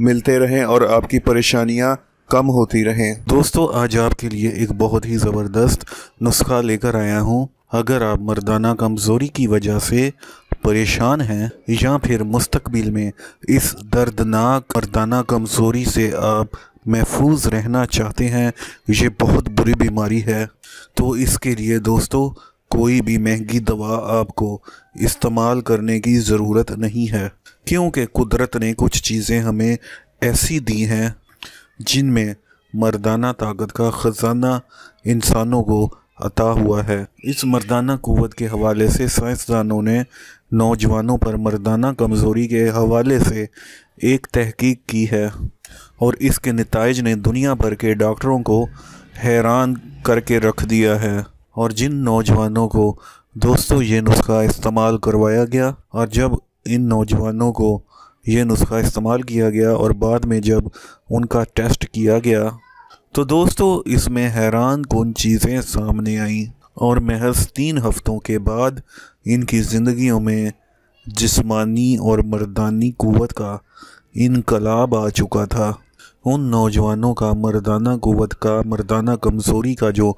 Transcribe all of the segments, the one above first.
मिलते रहें और आपकी परेशानियाँ कम होती रहें दोस्तों आज आपके लिए एक बहुत ही ज़बरदस्त नुस्खा लेकर आया हूँ अगर आप मर्दाना कमज़ोरी की वजह से परेशान हैं या फिर मुस्तबिल में इस दर्दनाक मर्दाना कमज़ोरी से आप महफूज रहना चाहते हैं ये बहुत बुरी बीमारी है तो इसके लिए दोस्तों कोई भी महंगी दवा आपको इस्तेमाल करने की ज़रूरत नहीं है क्योंकि कुदरत ने कुछ चीज़ें हमें ऐसी दी हैं जिनमें मर्दाना ताकत का ख़जाना इंसानों को अता हुआ है इस मर्दाना क़वत के हवाले से साइंसदानों ने नौजवानों पर मर्दाना कमज़ोरी के हवाले से एक तहकीक की है और इसके नतज ने दुनिया भर के डॉक्टरों को हैरान करके रख दिया है और जिन नौजवानों को दोस्तों ये नुस्खा इस्तेमाल करवाया गया और जब इन नौजवानों को ये नुस्खा इस्तेमाल किया गया और बाद में जब उनका टेस्ट किया गया तो दोस्तों इसमें हैरान कौन चीज़ें सामने आईं और महज तीन हफ्तों के बाद इनकी ज़िंदगियों में जिस्मानी और मर्दानी क़वत का इनकलाब आ चुका था उन नौजवानों का मर्दाना क़वत का मर्दाना कमज़ोरी का जो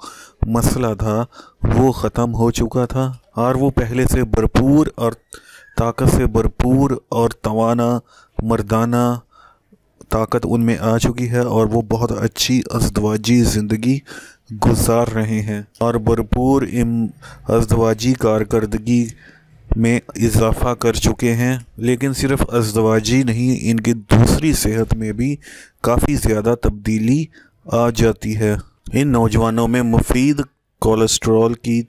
मसला था वो ख़त्म हो चुका था और वो पहले से भरपूर और ताकत से भरपूर और तवाना मर्दाना ताकत उनमें आ चुकी है और वो बहुत अच्छी अजदवाजी ज़िंदगी गुजार रहे हैं और भरपूर इम अजदवाजी कारकर्दगी में इजाफा कर चुके हैं लेकिन सिर्फ अजवाजी नहीं इनकी दूसरी सेहत में भी काफ़ी ज़्यादा तब्दीली आ जाती है इन नौजवानों में मुफीद कोलेस्ट्रॉल की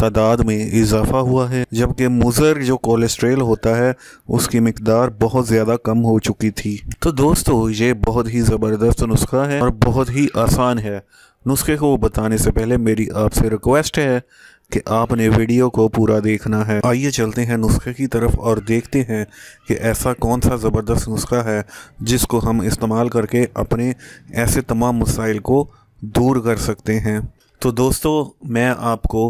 तादाद में इजाफा हुआ है जबकि मुज़र जो कोलेस्ट्रेल होता है उसकी मकदार बहुत ज़्यादा कम हो चुकी थी तो दोस्तों ये बहुत ही ज़बरदस्त नुस्खा है और बहुत ही आसान है नुस्खे को बताने से पहले मेरी आपसे रिक्वेस्ट है कि आपने वीडियो को पूरा देखना है आइए चलते हैं नुस्खे की तरफ और देखते हैं कि ऐसा कौन सा ज़बरदस्त नुस्खा है जिसको हम इस्तेमाल करके अपने ऐसे तमाम मसाइल को दूर कर सकते हैं तो दोस्तों मैं आपको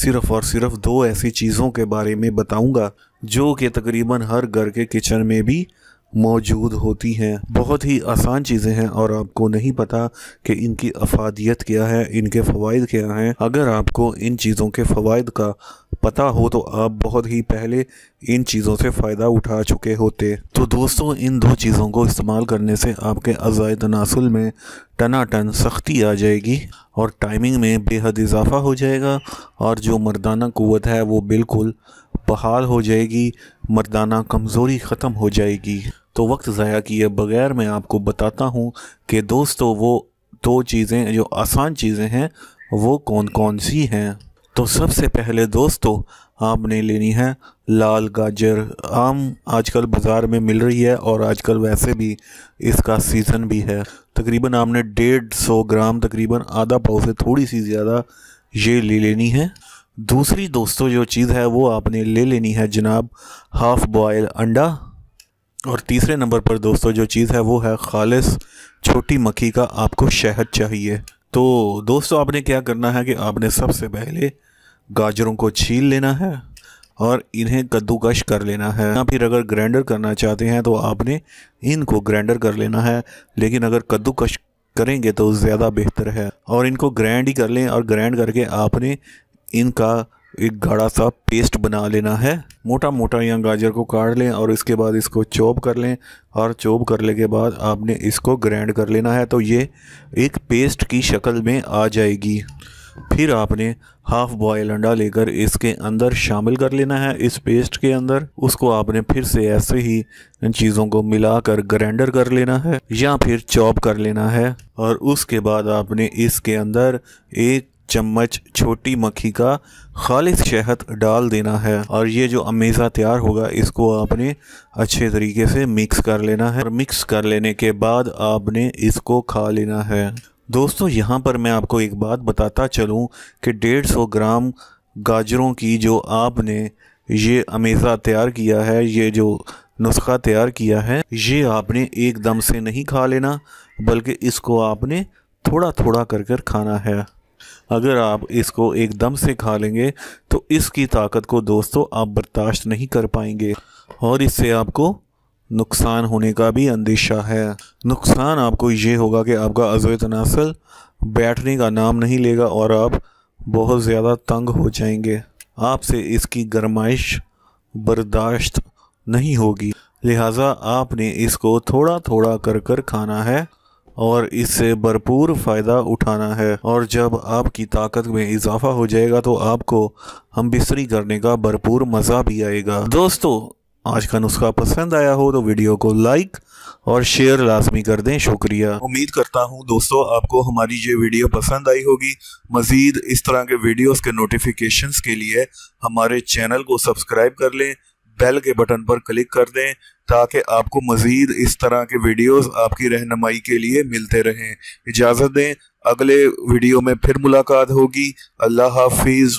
सिर्फ़ और सिर्फ दो ऐसी चीज़ों के बारे में बताऊंगा जो कि तकरीबन हर घर के किचन में भी मौजूद होती हैं बहुत ही आसान चीज़ें हैं और आपको नहीं पता कि इनकी अफादियत क्या है इनके फ़वाद क्या हैं अगर आपको इन चीज़ों के फ़वाद का पता हो तो आप बहुत ही पहले इन चीज़ों से फ़ायदा उठा चुके होते तो दोस्तों इन दो चीज़ों को इस्तेमाल करने से आपके अज़ाय तनासल में टनाटन सख्ती आ जाएगी और टाइमिंग में बेहद इजाफा हो जाएगा और जो मर्दाना क़वत है वो बिल्कुल बहाल हो जाएगी मर्दाना कमज़ोरी ख़त्म हो जाएगी तो वक्त ज़ाया किए बगैर मैं आपको बताता हूँ कि दोस्तों वो दो चीज़ें जो आसान चीज़ें हैं वो कौन कौन सी हैं तो सबसे पहले दोस्तों आपने लेनी है लाल गाजर आम आजकल बाज़ार में मिल रही है और आजकल वैसे भी इसका सीज़न भी है तकरीबन आपने डेढ़ सौ ग्राम तकरीबन आधा पाव से थोड़ी सी ज़्यादा ये ले लेनी है दूसरी दोस्तों जो चीज़ है वो आपने ले लेनी है जनाब हाफ़ बॉयल अंडा और तीसरे नंबर पर दोस्तों जो चीज़ है वो है खालिस छोटी मक्खी का आपको शहद चाहिए तो दोस्तों आपने क्या करना है कि आपने सबसे पहले गाजरों को छील लेना है और इन्हें कद्दूकश कर लेना है या फिर अगर ग्राइंडर करना चाहते हैं तो आपने इनको ग्राइंडर कर लेना है लेकिन अगर कद्दूकश करेंगे तो ज़्यादा बेहतर है और इनको ग्रैंड ही कर लें और ग्रैंड करके आपने इनका एक गाढ़ा सा पेस्ट बना लेना है मोटा मोटा यहाँ गाजर को काट लें और इसके बाद इसको चॉप कर लें और चॉप करने के बाद आपने इसको ग्रैंड कर लेना है तो ये एक पेस्ट की शक्ल में आ जाएगी फिर आपने हाफ बॉयल अंडा लेकर इसके अंदर शामिल कर लेना है इस पेस्ट के अंदर उसको आपने फिर से ऐसे ही इन चीज़ों को मिलाकर ग्राइंडर कर लेना है या फिर चॉप कर लेना है और उसके बाद आपने इसके अंदर एक चम्मच छोटी मक्खी का खालिश शहद डाल देना है और ये जो अमेज़ा तैयार होगा इसको आपने अच्छे तरीके से मिक्स कर लेना है और मिक्स कर लेने के बाद आपने इसको खा लेना है दोस्तों यहाँ पर मैं आपको एक बात बताता चलूँ कि डेढ़ सौ ग्राम गाजरों की जो आपने ये अमेज़ा तैयार किया है ये जो नुस्खा तैयार किया है ये आपने एकदम से नहीं खा लेना बल्कि इसको आपने थोड़ा थोड़ा कर कर खाना है अगर आप इसको एकदम से खा लेंगे तो इसकी ताकत को दोस्तों आप बर्दाश्त नहीं कर पाएंगे और इससे आपको नुकसान होने का भी अंदेशा है नुकसान आपको ये होगा कि आपका अजो तनासल बैठने का नाम नहीं लेगा और आप बहुत ज़्यादा तंग हो जाएंगे आपसे इसकी गर्माइश बर्दाश्त नहीं होगी लिहाजा आपने इसको थोड़ा थोड़ा कर कर खाना है और इससे भरपूर फ़ायदा उठाना है और जब आपकी ताकत में इजाफा हो जाएगा तो आपको हम बिस्तरी करने का भरपूर मज़ा भी आएगा दोस्तों आज का नुस्खा पसंद आया हो तो वीडियो को लाइक और शेयर लाजमी कर दें शुक्रिया उम्मीद करता हूं दोस्तों आपको हमारी ये वीडियो पसंद आई होगी मज़ीद इस तरह के वीडियोस के नोटिफिकेशंस के लिए हमारे चैनल को सब्सक्राइब कर लें बेल के बटन पर क्लिक कर दें ताकि आपको मज़ीद इस तरह के वीडियोस आपकी रहनमाई के लिए मिलते रहें इजाज़त दें अगले वीडियो में फिर मुलाकात होगी अल्लाह हाफिज़